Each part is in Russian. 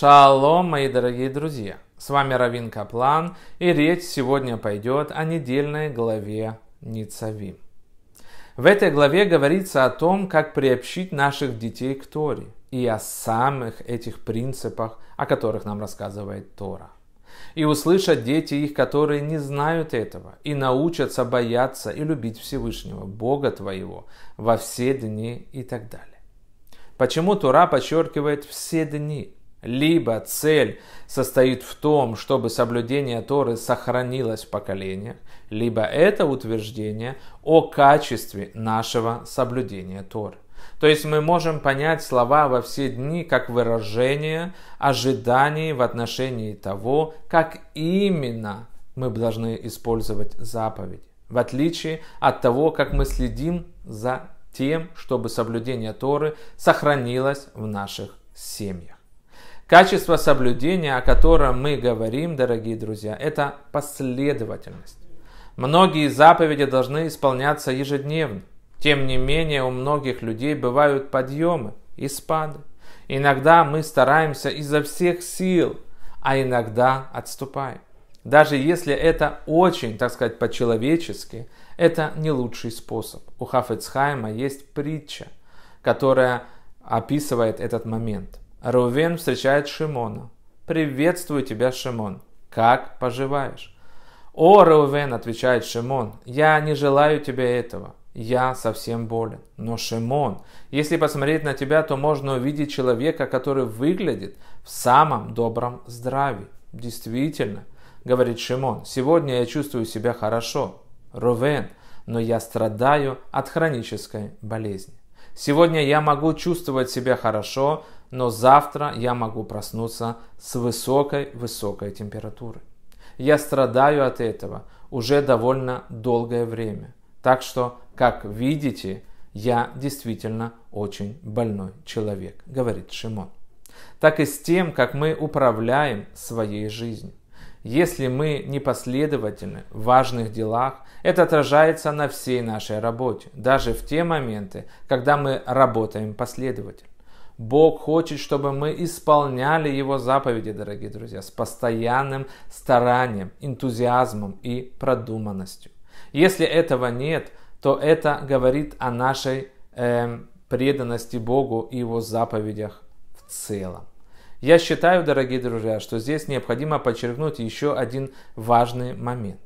Шалом, мои дорогие друзья! С вами Равин Каплан, и речь сегодня пойдет о недельной главе Ницавим. В этой главе говорится о том, как приобщить наших детей к Торе и о самых этих принципах, о которых нам рассказывает Тора. И услышат дети их, которые не знают этого, и научатся бояться и любить Всевышнего, Бога твоего, во все дни и так далее. Почему Тора подчеркивает все дни – либо цель состоит в том, чтобы соблюдение Торы сохранилось в поколениях, либо это утверждение о качестве нашего соблюдения Торы. То есть мы можем понять слова во все дни как выражение ожиданий в отношении того, как именно мы должны использовать заповедь, в отличие от того, как мы следим за тем, чтобы соблюдение Торы сохранилось в наших семьях. Качество соблюдения, о котором мы говорим, дорогие друзья, это последовательность. Многие заповеди должны исполняться ежедневно. Тем не менее, у многих людей бывают подъемы и спады. Иногда мы стараемся изо всех сил, а иногда отступаем. Даже если это очень, так сказать, по-человечески, это не лучший способ. У Хафецхайма есть притча, которая описывает этот момент – Рувен встречает Шимона. «Приветствую тебя, Шимон. Как поживаешь?» «О, Рувен!» – отвечает Шимон. «Я не желаю тебе этого. Я совсем болен. Но, Шимон, если посмотреть на тебя, то можно увидеть человека, который выглядит в самом добром здравии. Действительно, говорит Шимон, сегодня я чувствую себя хорошо. Рувен, но я страдаю от хронической болезни. Сегодня я могу чувствовать себя хорошо, но завтра я могу проснуться с высокой-высокой температурой. Я страдаю от этого уже довольно долгое время. Так что, как видите, я действительно очень больной человек, говорит Шимон. Так и с тем, как мы управляем своей жизнью. Если мы непоследовательны в важных делах, это отражается на всей нашей работе, даже в те моменты, когда мы работаем последовательно. Бог хочет, чтобы мы исполняли Его заповеди, дорогие друзья, с постоянным старанием, энтузиазмом и продуманностью. Если этого нет, то это говорит о нашей э, преданности Богу и Его заповедях в целом. Я считаю, дорогие друзья, что здесь необходимо подчеркнуть еще один важный момент.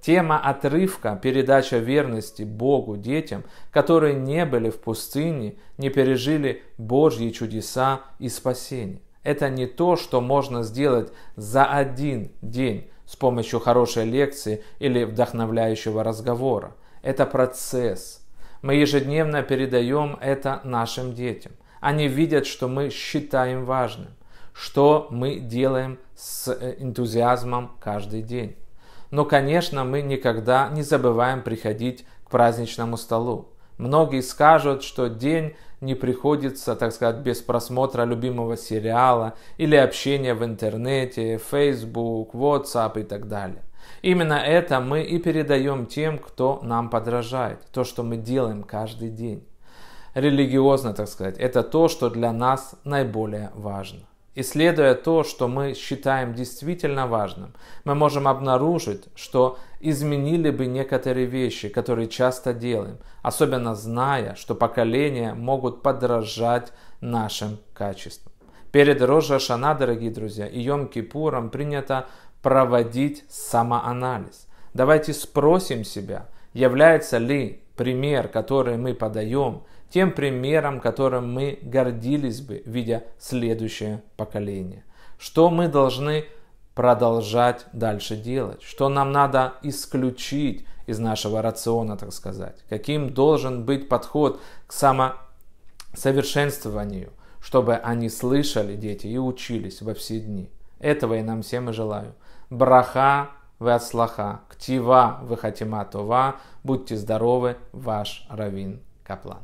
Тема отрывка «Передача верности Богу детям, которые не были в пустыне, не пережили Божьи чудеса и спасение». Это не то, что можно сделать за один день с помощью хорошей лекции или вдохновляющего разговора. Это процесс. Мы ежедневно передаем это нашим детям. Они видят, что мы считаем важным что мы делаем с э, энтузиазмом каждый день. Но, конечно, мы никогда не забываем приходить к праздничному столу. Многие скажут, что день не приходится, так сказать, без просмотра любимого сериала или общения в интернете, Facebook, WhatsApp и так далее. Именно это мы и передаем тем, кто нам подражает, то, что мы делаем каждый день. Религиозно, так сказать, это то, что для нас наиболее важно. Исследуя то, что мы считаем действительно важным, мы можем обнаружить, что изменили бы некоторые вещи, которые часто делаем, особенно зная, что поколения могут подражать нашим качествам. Перед Рожа Шана, дорогие друзья, и Йом Кипуром принято проводить самоанализ. Давайте спросим себя, является ли пример, который мы подаем, тем примером, которым мы гордились бы, видя следующее поколение. Что мы должны продолжать дальше делать, что нам надо исключить из нашего рациона, так сказать, каким должен быть подход к самосовершенствованию, чтобы они слышали, дети, и учились во все дни. Этого я нам всем и желаю. Браха вы от слаха, ктива вы хатима това, будьте здоровы, ваш Равин Каплан.